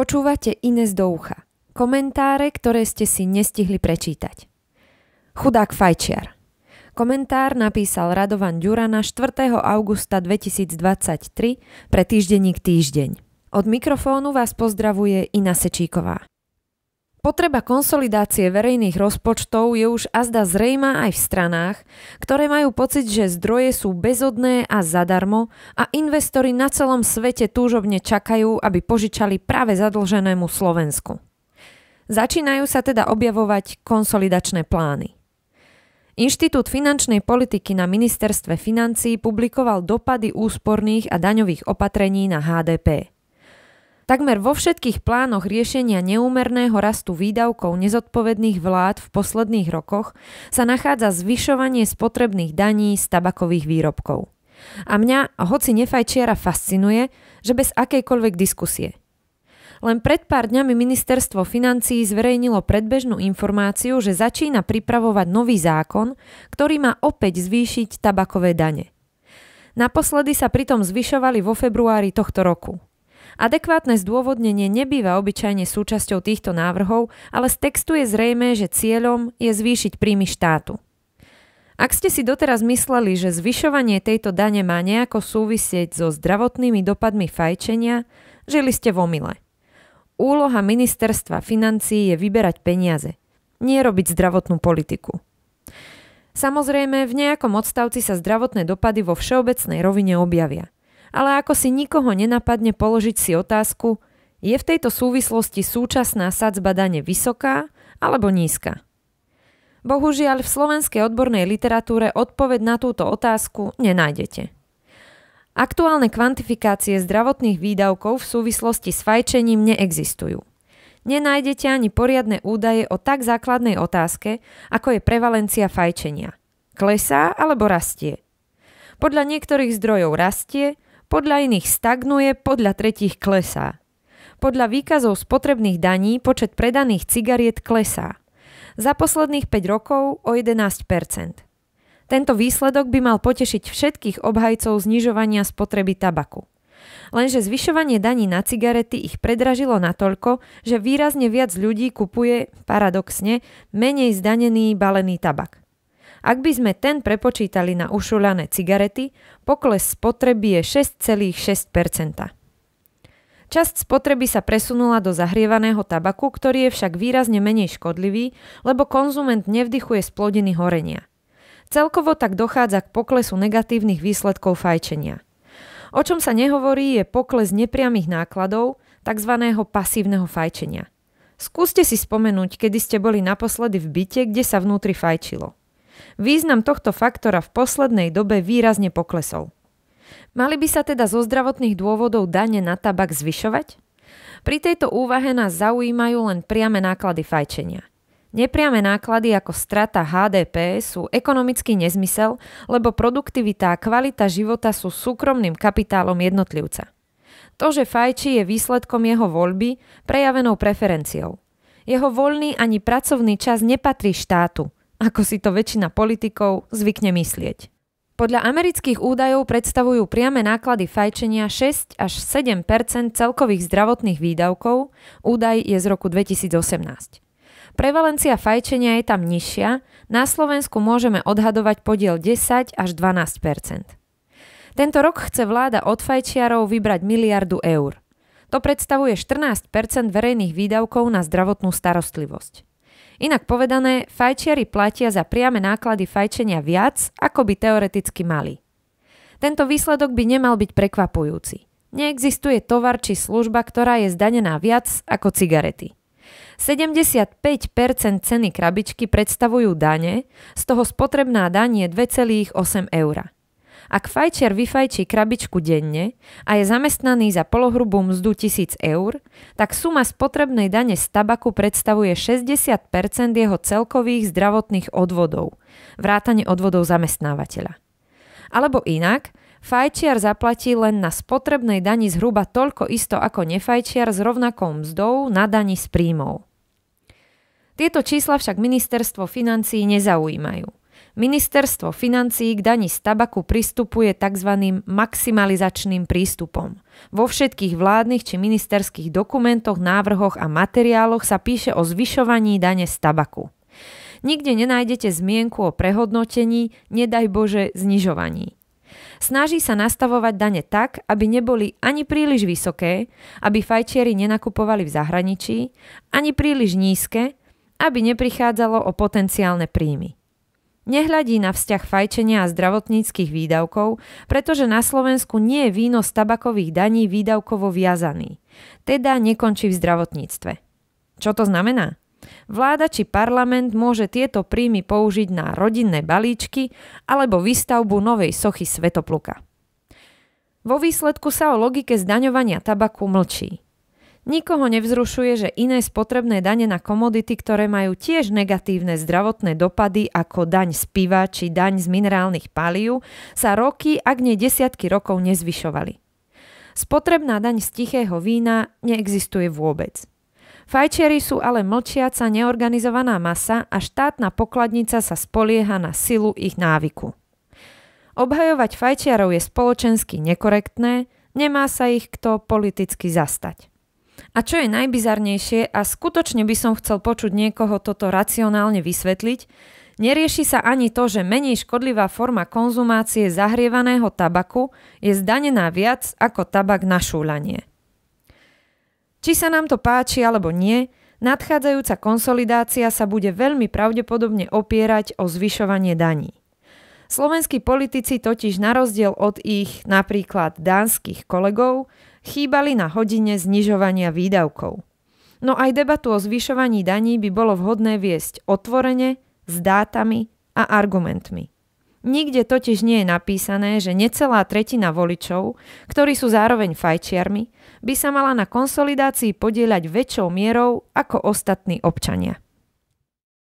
Počúvate Ines do ucha. Komentáre, ktoré ste si nestihli prečítať. Chudák fajčiar. Komentár napísal Radovan Ďurana 4. augusta 2023 pre týždenník Týždeň. Od mikrofónu vás pozdravuje Ina Sečíková. Potreba konsolidácie verejných rozpočtov je už azda zrejma aj v stranách, ktoré majú pocit, že zdroje sú bezodné a zadarmo a investori na celom svete túžobne čakajú, aby požičali práve zadlženému Slovensku. Začínajú sa teda objavovať konsolidačné plány. Inštitút finančnej politiky na ministerstve financií publikoval dopady úsporných a daňových opatrení na HDP. Takmer vo všetkých plánoch riešenia neúmerného rastu výdavkov nezodpovedných vlád v posledných rokoch sa nachádza zvyšovanie spotrebných daní z tabakových výrobkov. A mňa, hoci nefajčiara fascinuje, že bez akejkoľvek diskusie. Len pred pár dňami ministerstvo financií zverejnilo predbežnú informáciu, že začína pripravovať nový zákon, ktorý má opäť zvýšiť tabakové dane. Naposledy sa pritom zvyšovali vo februári tohto roku – Adekvátne zdôvodnenie nebýva obyčajne súčasťou týchto návrhov, ale z textu je zrejme, že cieľom je zvýšiť príjmy štátu. Ak ste si doteraz mysleli, že zvyšovanie tejto dane má nejako súvisieť so zdravotnými dopadmi fajčenia, žili ste v omyle. Úloha ministerstva financií je vyberať peniaze, nie robiť zdravotnú politiku. Samozrejme, v nejakom odstavci sa zdravotné dopady vo všeobecnej rovine objavia – ale ako si nikoho nenapadne položiť si otázku, je v tejto súvislosti súčasná sadzba dane vysoká alebo nízka? Bohužiaľ v slovenskej odbornej literatúre odpoveď na túto otázku nenájdete. Aktuálne kvantifikácie zdravotných výdavkov v súvislosti s fajčením neexistujú. Nenájdete ani poriadne údaje o tak základnej otázke, ako je prevalencia fajčenia. Klesá alebo rastie? Podľa niektorých zdrojov rastie, podľa iných stagnuje, podľa tretích klesá. Podľa výkazov spotrebných daní počet predaných cigariet klesá. Za posledných 5 rokov o 11 Tento výsledok by mal potešiť všetkých obhajcov znižovania spotreby tabaku. Lenže zvyšovanie daní na cigarety ich predražilo natoľko, že výrazne viac ľudí kupuje, paradoxne, menej zdanený balený tabak. Ak by sme ten prepočítali na ušulané cigarety, pokles spotreby je 6,6 Časť spotreby sa presunula do zahrievaného tabaku, ktorý je však výrazne menej škodlivý, lebo konzument nevdychuje splodiny horenia. Celkovo tak dochádza k poklesu negatívnych výsledkov fajčenia. O čom sa nehovorí je pokles nepriamých nákladov, tzv. pasívneho fajčenia. Skúste si spomenúť, kedy ste boli naposledy v byte, kde sa vnútri fajčilo význam tohto faktora v poslednej dobe výrazne poklesol. Mali by sa teda zo zdravotných dôvodov dane na tabak zvyšovať? Pri tejto úvahe nás zaujímajú len priame náklady fajčenia. Nepriame náklady ako strata HDP sú ekonomický nezmysel, lebo produktivita a kvalita života sú súkromným kapitálom jednotlivca. To, že fajči je výsledkom jeho voľby, prejavenou preferenciou. Jeho voľný ani pracovný čas nepatrí štátu – ako si to väčšina politikov zvykne myslieť. Podľa amerických údajov predstavujú priame náklady fajčenia 6 až 7 celkových zdravotných výdavkov, údaj je z roku 2018. Prevalencia fajčenia je tam nižšia, na Slovensku môžeme odhadovať podiel 10 až 12 Tento rok chce vláda od fajčiarov vybrať miliardu eur. To predstavuje 14 verejných výdavkov na zdravotnú starostlivosť. Inak povedané, fajčiari platia za priame náklady fajčenia viac, ako by teoreticky mali. Tento výsledok by nemal byť prekvapujúci. Neexistuje tovar či služba, ktorá je zdanená viac ako cigarety. 75% ceny krabičky predstavujú dane, z toho spotrebná daň je 2,8 eura. Ak fajčiar vyfajčí krabičku denne a je zamestnaný za polohrubú mzdu 1000 eur, tak suma spotrebnej dane z tabaku predstavuje 60 jeho celkových zdravotných odvodov, vrátane odvodov zamestnávateľa. Alebo inak, fajčiar zaplatí len na spotrebnej dani zhruba toľko isto ako nefajčiar s rovnakou mzdou na dani z príjmov. Tieto čísla však ministerstvo financií nezaujímajú. Ministerstvo financií k dani z tabaku pristupuje tzv. maximalizačným prístupom. Vo všetkých vládnych či ministerských dokumentoch, návrhoch a materiáloch sa píše o zvyšovaní dane z tabaku. Nikde nenájdete zmienku o prehodnotení, nedaj Bože, znižovaní. Snaží sa nastavovať dane tak, aby neboli ani príliš vysoké, aby fajčieri nenakupovali v zahraničí, ani príliš nízke, aby neprichádzalo o potenciálne príjmy. Nehľadí na vzťah fajčenia a zdravotníckých výdavkov, pretože na Slovensku nie je výnos tabakových daní výdavkovo viazaný, teda nekončí v zdravotníctve. Čo to znamená? Vláda či parlament môže tieto príjmy použiť na rodinné balíčky alebo výstavbu novej sochy Svetopluka. Vo výsledku sa o logike zdaňovania tabaku mlčí. Nikoho nevzrušuje, že iné spotrebné dane na komodity, ktoré majú tiež negatívne zdravotné dopady ako daň z piva či daň z minerálnych palív, sa roky, ak nie desiatky rokov nezvyšovali. Spotrebná daň z tichého vína neexistuje vôbec. Fajčeri sú ale mlčiaca neorganizovaná masa a štátna pokladnica sa spolieha na silu ich návyku. Obhajovať fajčiarov je spoločensky nekorektné, nemá sa ich kto politicky zastať. A čo je najbizarnejšie a skutočne by som chcel počuť niekoho toto racionálne vysvetliť, nerieši sa ani to, že menej škodlivá forma konzumácie zahrievaného tabaku je zdanená viac ako tabak na šúlanie. Či sa nám to páči alebo nie, nadchádzajúca konsolidácia sa bude veľmi pravdepodobne opierať o zvyšovanie daní. Slovenskí politici totiž na rozdiel od ich napríklad dánskych kolegov chýbali na hodine znižovania výdavkov. No aj debatu o zvyšovaní daní by bolo vhodné viesť otvorene, s dátami a argumentmi. Nikde totiž nie je napísané, že necelá tretina voličov, ktorí sú zároveň fajčiarmi, by sa mala na konsolidácii podieľať väčšou mierou ako ostatní občania.